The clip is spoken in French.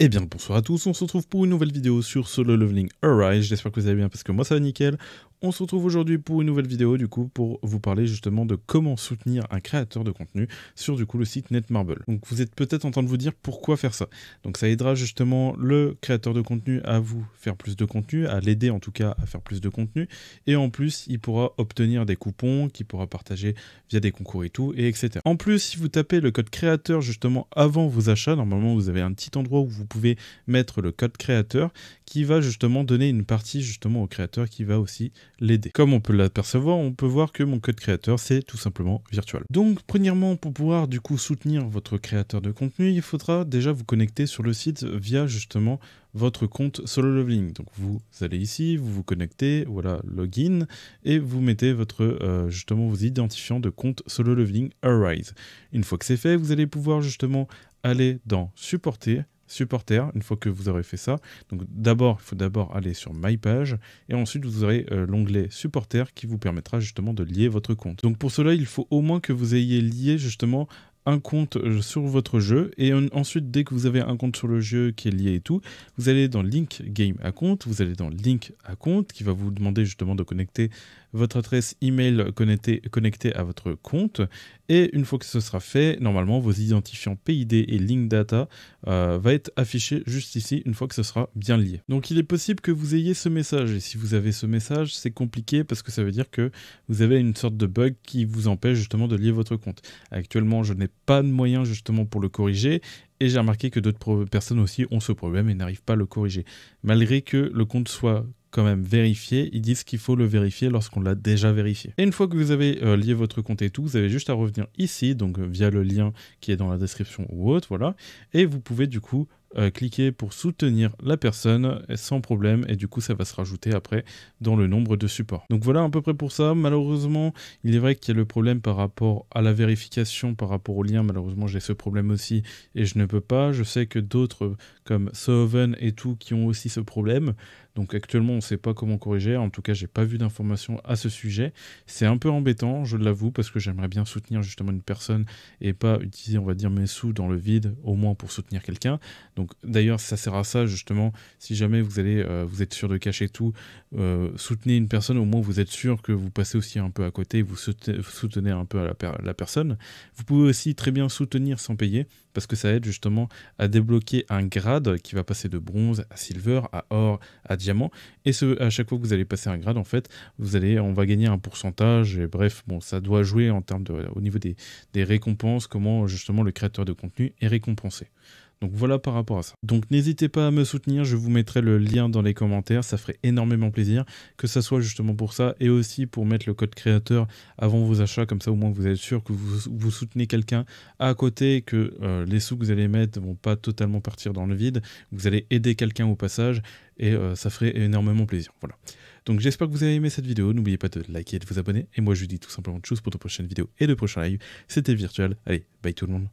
Eh bien bonsoir à tous, on se retrouve pour une nouvelle vidéo sur Solo Leveling Arise, j'espère que vous allez bien parce que moi ça va nickel. On se retrouve aujourd'hui pour une nouvelle vidéo du coup pour vous parler justement de comment soutenir un créateur de contenu sur du coup le site Netmarble. Donc vous êtes peut-être en train de vous dire pourquoi faire ça. Donc ça aidera justement le créateur de contenu à vous faire plus de contenu, à l'aider en tout cas à faire plus de contenu et en plus il pourra obtenir des coupons qu'il pourra partager via des concours et tout et etc. En plus si vous tapez le code créateur justement avant vos achats, normalement vous avez un petit endroit où vous pouvez mettre le code créateur qui va justement donner une partie justement au créateur qui va aussi l'aider. Comme on peut l'apercevoir, on peut voir que mon code créateur, c'est tout simplement virtuel. Donc, premièrement, pour pouvoir du coup soutenir votre créateur de contenu, il faudra déjà vous connecter sur le site via justement votre compte solo leveling. Donc vous allez ici, vous vous connectez, voilà login et vous mettez votre euh, justement vos identifiants de compte solo leveling Arise. Une fois que c'est fait, vous allez pouvoir justement aller dans supporter supporter une fois que vous aurez fait ça. Donc d'abord, il faut d'abord aller sur My Page et ensuite vous aurez euh, l'onglet supporter qui vous permettra justement de lier votre compte. Donc pour cela, il faut au moins que vous ayez lié justement un compte euh, sur votre jeu et ensuite dès que vous avez un compte sur le jeu qui est lié et tout, vous allez dans Link Game à compte, vous allez dans Link à compte qui va vous demander justement de connecter votre adresse email connectée, à votre compte. Et une fois que ce sera fait, normalement, vos identifiants PID et Link Data euh, va être affiché juste ici une fois que ce sera bien lié. Donc il est possible que vous ayez ce message. Et si vous avez ce message, c'est compliqué parce que ça veut dire que vous avez une sorte de bug qui vous empêche justement de lier votre compte. Actuellement, je n'ai pas de moyen justement pour le corriger et j'ai remarqué que d'autres personnes aussi ont ce problème et n'arrivent pas à le corriger. Malgré que le compte soit quand même vérifier. Ils disent qu'il faut le vérifier lorsqu'on l'a déjà vérifié. Et une fois que vous avez euh, lié votre compte et tout, vous avez juste à revenir ici, donc euh, via le lien qui est dans la description ou autre, voilà. Et vous pouvez du coup euh, cliquer pour soutenir la personne sans problème et du coup ça va se rajouter après dans le nombre de supports. Donc voilà à peu près pour ça. Malheureusement, il est vrai qu'il y a le problème par rapport à la vérification, par rapport au lien. Malheureusement, j'ai ce problème aussi et je ne peux pas. Je sais que d'autres comme Soven et tout qui ont aussi ce problème. Donc actuellement, on ne sait pas comment corriger. En tout cas, j'ai pas vu d'informations à ce sujet. C'est un peu embêtant, je l'avoue, parce que j'aimerais bien soutenir justement une personne et pas utiliser, on va dire, mes sous dans le vide, au moins pour soutenir quelqu'un. Donc d'ailleurs, ça sert à ça justement. Si jamais vous allez, euh, vous êtes sûr de cacher tout, euh, soutenez une personne. Au moins, vous êtes sûr que vous passez aussi un peu à côté. Vous soutenez, un peu la, personne. Vous pouvez aussi très bien soutenir sans payer parce que ça aide justement à débloquer un grade qui va passer de bronze à silver, à or, à diamant. Et à chaque fois que vous allez passer un grade, en fait, vous allez, on va gagner un pourcentage. Et bref, bon, ça doit jouer en termes au niveau des récompenses. Comment justement le créateur de contenu est récompensé. Donc voilà par rapport à ça. Donc n'hésitez pas à me soutenir, je vous mettrai le lien dans les commentaires, ça ferait énormément plaisir, que ça soit justement pour ça et aussi pour mettre le code créateur avant vos achats, comme ça au moins vous êtes sûr que vous, soutenez quelqu'un à côté, que euh, les sous que vous allez mettre ne vont pas totalement partir dans le vide, vous allez aider quelqu'un au passage et euh, ça ferait énormément plaisir. Voilà. Donc j'espère que vous avez aimé cette vidéo, n'oubliez pas de liker et de vous abonner, et moi je vous dis tout simplement de choses pour de prochaines vidéos et de prochains lives, c'était Virtual, allez, bye tout le monde.